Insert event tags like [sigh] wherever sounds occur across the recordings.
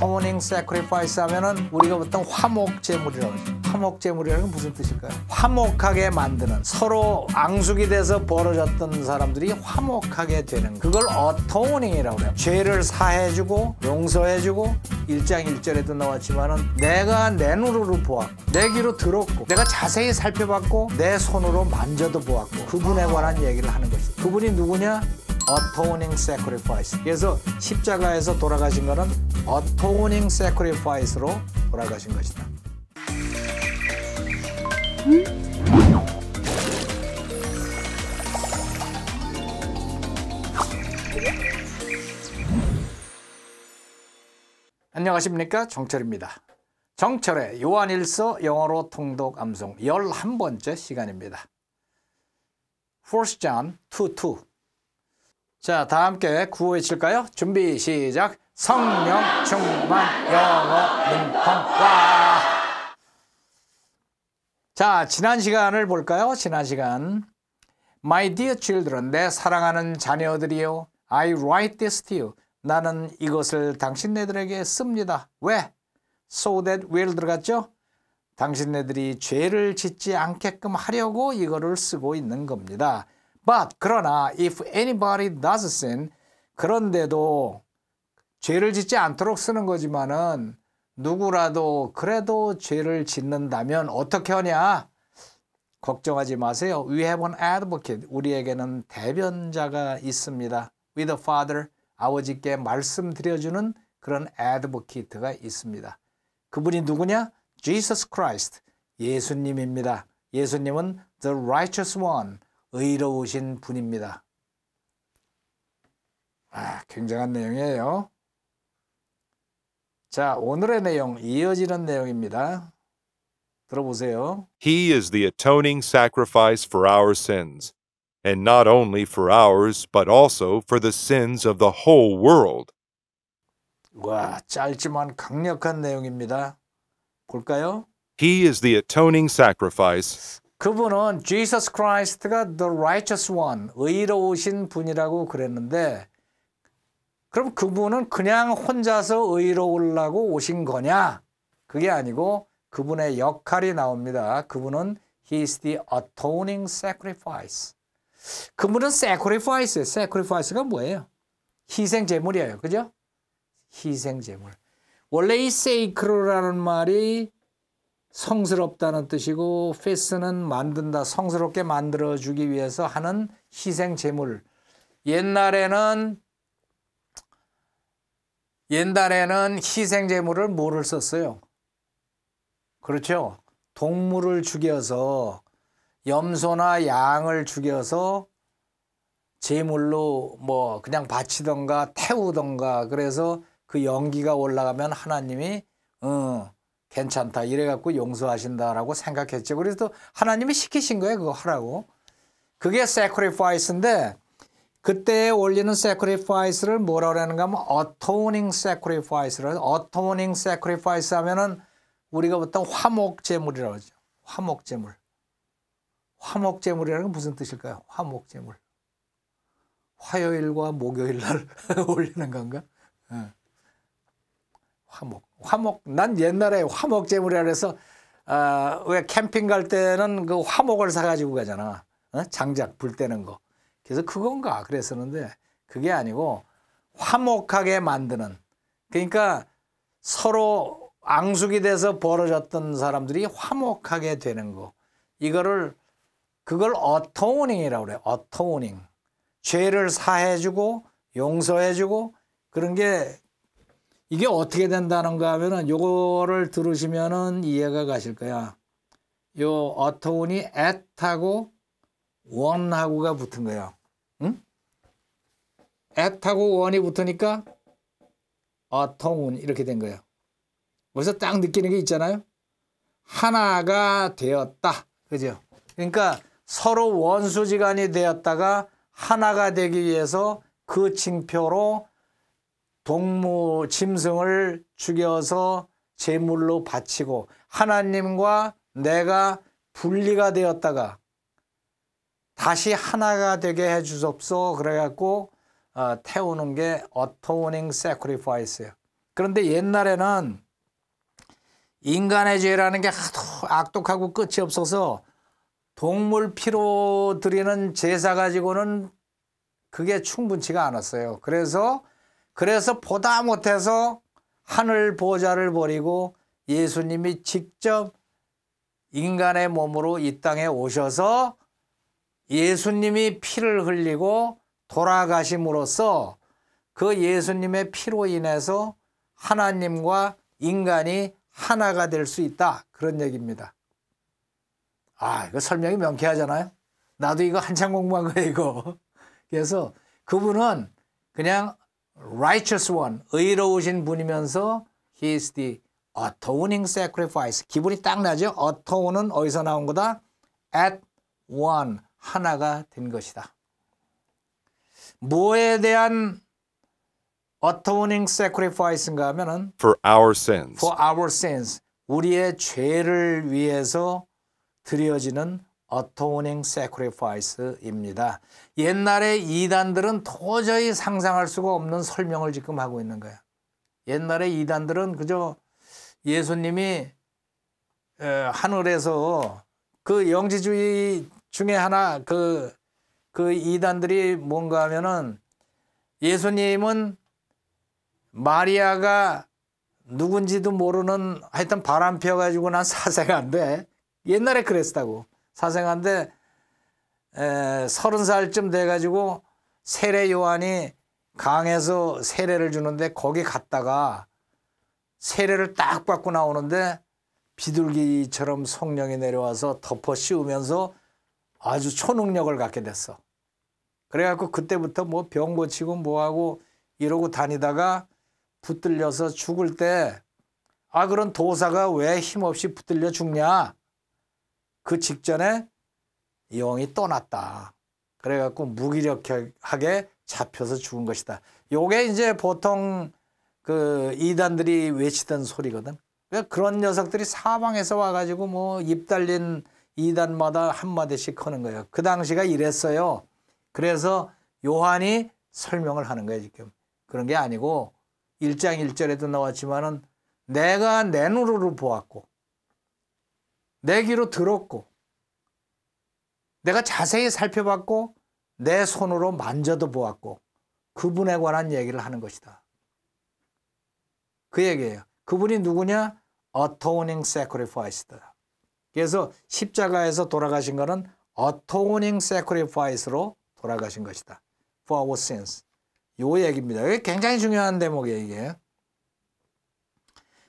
모닝 세크리파이스 하면은 우리가 보통 화목제물이라고 하죠. 화목제물이라는 건 무슨 뜻일까요? 화목하게 만드는 서로 앙숙이 돼서 벌어졌던 사람들이 화목하게 되는 그걸 어터오닝이라고 해요. 죄를 사해주고 용서해주고 일장일절에도 나왔지만은 내가 내 눈으로 보았고 내 귀로 들었고 내가 자세히 살펴봤고 내 손으로 만져도 보았고 그분에 관한 얘기를 하는 것이 그분이 누구냐? atoning sacrifice. 그래서 십자가에서 돌아가신 것은 atoning sacrifice로 돌아가신 것이다. 안녕하십니까 정철입니다. 정철의 요한일서 영어로 통독 암송 11번째 시간입니다. 1 John 2.2 자, 다 함께 구호 외칠까요? 준비 시작. 성령 충만 영어 능통과 자, 지난 시간을 볼까요? 지난 시간 My dear children, 내 사랑하는 자녀들이요 I write this to you. 나는 이것을 당신네들에게 씁니다. 왜? So that will 들어갔죠? 당신네들이 죄를 짓지 않게끔 하려고 이거를 쓰고 있는 겁니다. But 그러나 if anybody does sin 그런데도 죄를 짓지 않도록 쓰는 거지만은 누구라도 그래도 죄를 짓는다면 어떻게 하냐? 걱정하지 마세요. We have an advocate. 우리에게는 대변자가 있습니다. With the Father, 아버지께 말씀드려주는 그런 advocate가 있습니다. 그분이 누구냐? Jesus Christ, 예수님입니다. 예수님은 the righteous one, 의로우신 분입니다. 아, 굉장한 내용이에요. 자, 오늘의 내용 이어지는 내용입니다. 들어보세요. He is the atoning sacrifice for our sins, and not only for ours, but also for the sins of the whole world. 와, 짧지만 강력한 내용입니다. 볼까요? He is the atoning sacrifice 그분은 Jesus Christ가 the righteous one, 의로우신 분이라고 그랬는데 그럼 그분은 그냥 혼자서 의로우려고 오신 거냐? 그게 아니고 그분의 역할이 나옵니다. 그분은 he is the atoning sacrifice. 그분은 sacrifice예요. sacrifice가 뭐예요? 희생 제물이에요. 그죠? 희생 제물. 원래 이 sacro라는 말이 성스럽다는 뜻이고 페스는 만든다 성스럽게 만들어 주기 위해서 하는 희생 제물 옛날에는 옛날에는 희생 제물을 뭐를 썼어요 그렇죠 동물을 죽여서 염소나 양을 죽여서 제물로 뭐 그냥 바치던가 태우던가 그래서 그 연기가 올라가면 하나님이 어, 괜찮다 이래갖고 용서하신다라고 생각했죠. 그래서 하나님이 시키신 거예요. 그거 하라고. 그게 sacrifice인데 그때 올리는 sacrifice를 뭐라 그러는가 하면 atoning sacrifice를 atoning sacrifice 하면은 우리가 보통 화목 제물이라고 하죠. 화목 제물. 화목 제물이라는 건 무슨 뜻일까요? 화목 제물. 화요일과 목요일 날 [laughs] 올리는 건가? 응. 예. 화목. 화목. 난 옛날에 화목 재물이라 그래서 어, 아, 왜 캠핑 갈 때는 그 화목을 사가지고 가잖아. 어? 장작 불 때는 거. 그래서 그건가 그랬었는데 그게 아니고 화목하게 만드는. 그러니까 서로 앙숙이 돼서 벌어졌던 사람들이 화목하게 되는 거. 이거를 그걸 어토우닝이라고 그래. 어토우닝 죄를 사해주고 용서해주고 그런 게 이게 어떻게 된다는가 하면은 요거를 들으시면은 이해가 가실 거야. 요 어토운이 at하고 원하고가 붙은 거야. 응? at하고 원이 붙으니까 어토운 이렇게 된거예 벌써 딱 느끼는 게 있잖아요. 하나가 되었다. 그죠? 그러니까 서로 원수지간이 되었다가 하나가 되기 위해서 그 징표로 동무 짐승을 죽여서 제물로 바치고 하나님과 내가 분리가 되었다가 다시 하나가 되게 해 주옵소 그래갖고 어, 태우는 게 어토닝 세크리파이스예요. 그런데 옛날에는 인간의 죄라는 게 하도 악독하고 끝이 없어서 동물 피로 드리는 제사 가지고는 그게 충분치가 않았어요. 그래서 그래서 보다 못해서 하늘 보좌를 버리고 예수님이 직접 인간의 몸으로 이 땅에 오셔서 예수님이 피를 흘리고 돌아가심으로써 그 예수님의 피로 인해서 하나님과 인간이 하나가 될 수 있다 그런 얘기입니다 아 이거 설명이 명쾌하잖아요 나도 이거 한참 공부한 거예요 이거 그래서 그분은 그냥 righteous one, 의로우신 분이면서 he is the atoning sacrifice. 기분이 딱 나죠? atone은 어디서 나온 거다? at one, 하나가 된 것이다. 뭐에 대한 atoning sacrifice인가 하면은 for our sins. for our sins. 우리의 죄를 위해서 드려지는 어토오닝 세크리파이스입니다. 옛날에 이단들은 도저히 상상할 수가 없는 설명을 지금 하고 있는 거야. 옛날에 이단들은 그저 예수님이 하늘에서 그 영지주의 중에 하나 그, 그 이단들이 뭔가 하면은 예수님은 마리아가 누군지도 모르는 하여튼 바람 피워가지고 난 사세가 안 옛날에 그랬다고. 사생한데 서른 살쯤 돼가지고 세례 요한이 강에서 세례를 주는데 거기 갔다가 세례를 딱 받고 나오는데 비둘기처럼 성령이 내려와서 덮어 씌우면서 아주 초능력을 갖게 됐어. 그래갖고 그때부터 뭐 병 고치고 뭐하고 이러고 다니다가 붙들려서 죽을 때 아 그런 도사가 왜 힘없이 붙들려 죽냐 그 직전에 이용이 떠났다. 그래갖고 무기력하게 잡혀서 죽은 것이다. 요게 이제 보통 그 이단들이 외치던 소리거든. 그 그런 녀석들이 사방에서 와가지고 뭐 입 달린 이단마다 한마디씩 하는 거예요. 그 당시가 이랬어요. 그래서 요한이 설명을 하는 거예요, 지금. 그런 게 아니고 1장 1절에도 나왔지만은 내가 내 눈으로 보았고 내 귀로 들었고 내가 자세히 살펴봤고 내 손으로 만져도 보았고 그분에 관한 얘기를 하는 것이다. 그 얘기예요. 그분이 누구냐? atoning sacrifice다. 그래서 십자가에서 돌아가신 것은 atoning sacrifice로 돌아가신 것이다. For our sins. 요 얘기입니다. 이게 굉장히 중요한 대목이에요. 이게.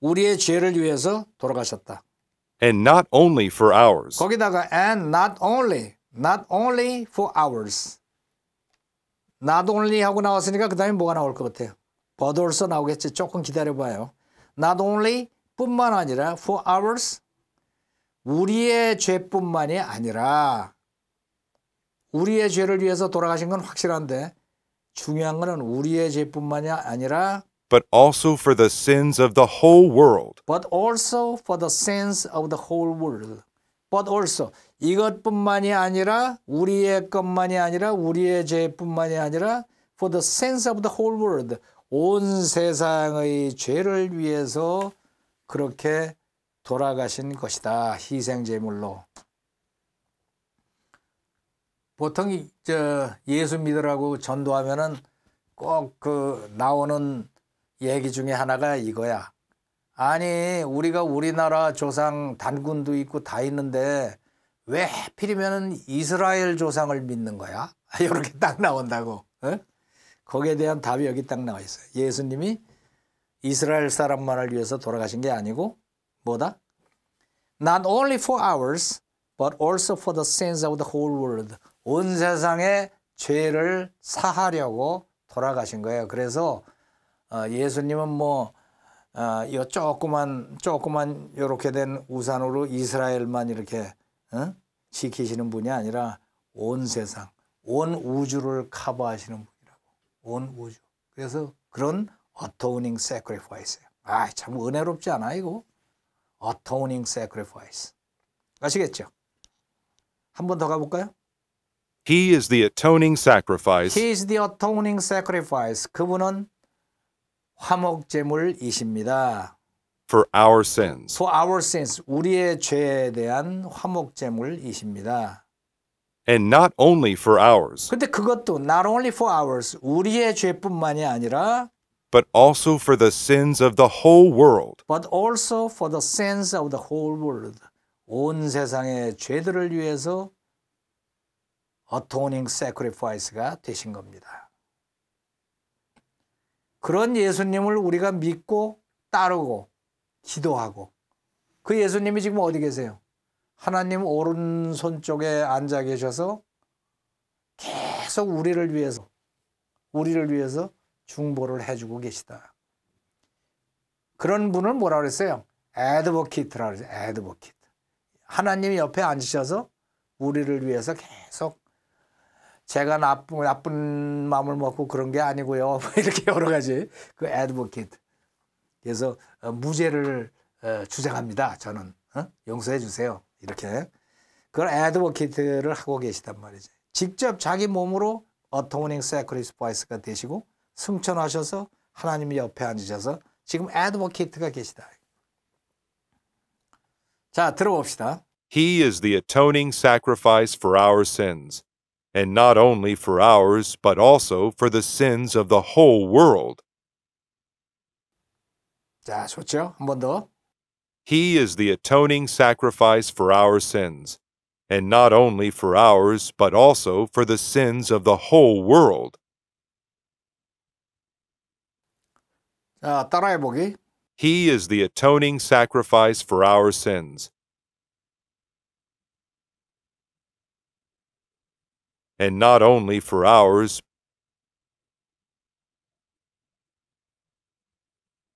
우리의 죄를 위해서 돌아가셨다. and not only for hours. 거기다가 and not only, not only for hours. not only 하고 나왔으니까 그 다음에 뭐가 나올 것 같아요? but also 나오겠지. 조금 기다려봐요. not only 뿐만 아니라 for hours 우리의 죄뿐만이 아니라 우리의 죄를 위해서 돌아가신 건 확실한데 중요한 것은 우리의 죄뿐만이 아니라 but also for the sins of the whole world. But also for the sins of the whole world. But also 이것뿐만이 아니라 우리의 것만이 아니라 우리의 죄뿐만이 아니라 for the sins of the whole world. 온 세상의 죄를 위해서 그렇게 돌아가신 것이다. 희생 제물로. 보통 저 예수 믿으라고 전도하면은 꼭그 나오는 얘기 중에 하나가 이거야. 아니 우리가 우리나라 조상 단군도 있고 다 있는데 왜 하필이면 이스라엘 조상을 믿는 거야? [laughs] 이렇게 딱 나온다고. 어? 거기에 대한 답이 여기 딱 나와 있어요. 예수님이 이스라엘 사람만을 위해서 돌아가신 게 아니고 뭐다? Not only for ours, but also for the sins of the whole world. 온 세상의 죄를 사하려고 돌아가신 거예요. 그래서 어, 예수님은 뭐 아, 어, 이 조그만 조그만 요렇게 된 우산으로 이스라엘만 이렇게 어? 지키시는 분이 아니라 온 세상, 온 우주를 커버하시는 분이라고. 온 우주. 그래서 그런 어토우닝 세크리파이스예요. 아, 참 은혜롭지 않아 이거? 어토우닝 세크리파이스. 아시겠죠? 한 번 더 가볼까요? He is the atoning sacrifice. He is the atoning sacrifice. 그분은 화목제물이십니다. For our sins. For our sins. 우리의 죄에 대한 화목제물이십니다. And not only for ours. 근데 그것도 not only for ours. 우리의 죄뿐만이 아니라 but also for the sins of the whole world. But also for the sins of the whole world. 온 세상의 죄들을 위해서 atoning sacrifice가 되신 겁니다. 그런 예수님을 우리가 믿고 따르고 기도하고 그 예수님이 지금 어디 계세요? 하나님 오른손 쪽에 앉아 계셔서 계속 우리를 위해서 우리를 위해서 중보를 해주고 계시다. 그런 분을 뭐라 그랬어요? 에드버키트라 그랬어요. 에드버키트 하나님이 옆에 앉으셔서 우리를 위해서 계속 제가 나쁜, 나쁜 마음을 먹고 그런 게 아니고요. [laughs] 뭐 이렇게 여러 가지 그 애드보킷. 그래서 어, 무죄를 어, 주장합니다. 저는 어? 용서해 주세요. 이렇게 그걸 애드보킷을 하고 계시단 말이죠. 직접 자기 몸으로 어토닝 세크리스파이스가 되시고 승천하셔서 하나님 옆에 앉으셔서 지금 애드보케이트가 계시다. 자, 들어봅시다. He is the atoning sacrifice for our sins. and not only for ours, but also for the sins of the whole world. 자, 좋죠. 더. He is the atoning sacrifice for our sins, and not only for ours, but also for the sins of the whole world. 자, uh, He is the atoning sacrifice for our sins, and not only for ours,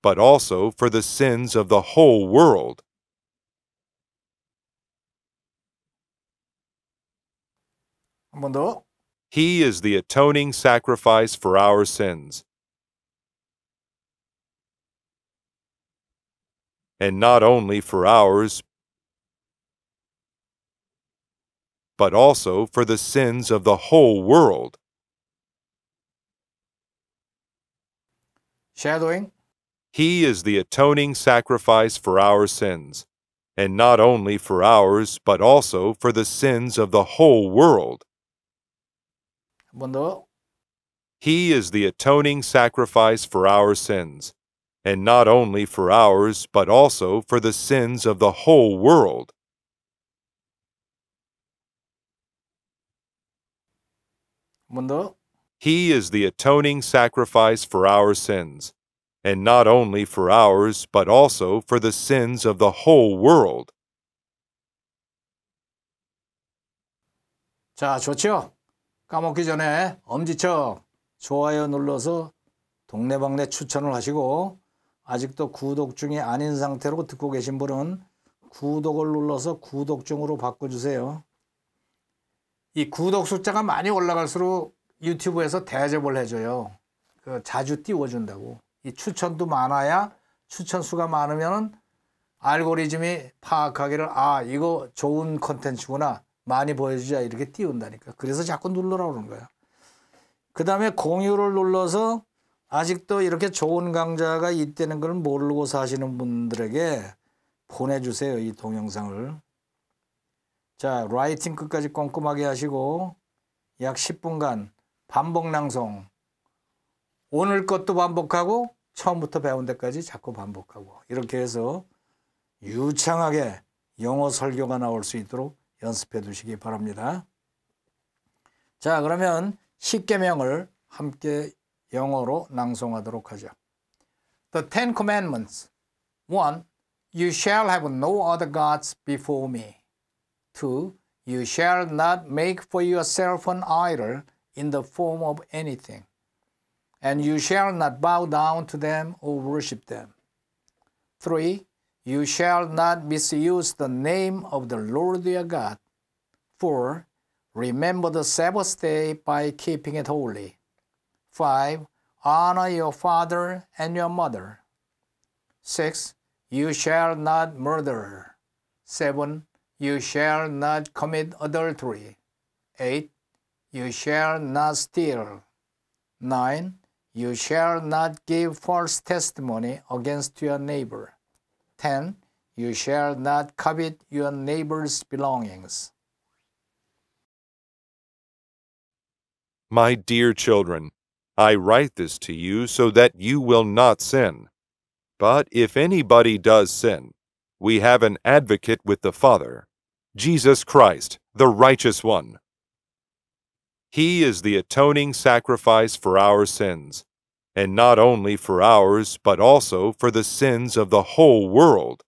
but also for the sins of the whole world. He is the atoning sacrifice for our sins. And not only for ours, but also for the sins of the whole world. Shadowing? He is the atoning sacrifice for our sins, and not only for ours, but also for the sins of the whole world. Bondo? He is the atoning sacrifice for our sins, and not only for ours, but also for the sins of the whole world. 한번 더. He is the atoning sacrifice for our sins, and not only for ours, but also for the sins of the whole world. 자, 좋죠? 까먹기 전에 엄지척 좋아요 눌러서 동네방네 추천을 하시고 아직도 구독 중이 아닌 상태로 듣고 계신 분은 구독을 눌러서 구독 중으로 바꿔주세요. 이 구독 숫자가 많이 올라갈수록 유튜브에서 대접을 해줘요. 그 자주 띄워준다고. 이 추천도 많아야 추천 수가 많으면은 알고리즘이 파악하기를 아 이거 좋은 컨텐츠구나 많이 보여주자 이렇게 띄운다니까. 그래서 자꾸 눌러라 그러는 거야. 그 다음에 공유를 눌러서 아직도 이렇게 좋은 강좌가 있다는 걸 모르고 사시는 분들에게 보내주세요. 이 동영상을. 자, 라이팅 끝까지 꼼꼼하게 하시고 약 10분간 반복 낭송 오늘 것도 반복하고 처음부터 배운 데까지 자꾸 반복하고 이렇게 해서 유창하게 영어 설교가 나올 수 있도록 연습해 두시기 바랍니다. 자 그러면 10계명을 함께 영어로 낭송하도록 하죠. The Ten Commandments 1. You shall have no other gods before me 2. You shall not make for yourself an idol in the form of anything, and you shall not bow down to them or worship them. 3. You shall not misuse the name of the Lord your God. 4. Remember the Sabbath day by keeping it holy. 5. Honor your father and your mother. 6. You shall not murder. 7. You shall not commit adultery. 8. You shall not steal. 9. You shall not give false testimony against your neighbor. 10. You shall not covet your neighbor's belongings. My dear children, I write this to you so that you will not sin. But if anybody does sin, we have an advocate with the Father, Jesus Christ, the righteous one. He is the atoning sacrifice for our sins, and not only for ours, but also for the sins of the whole world.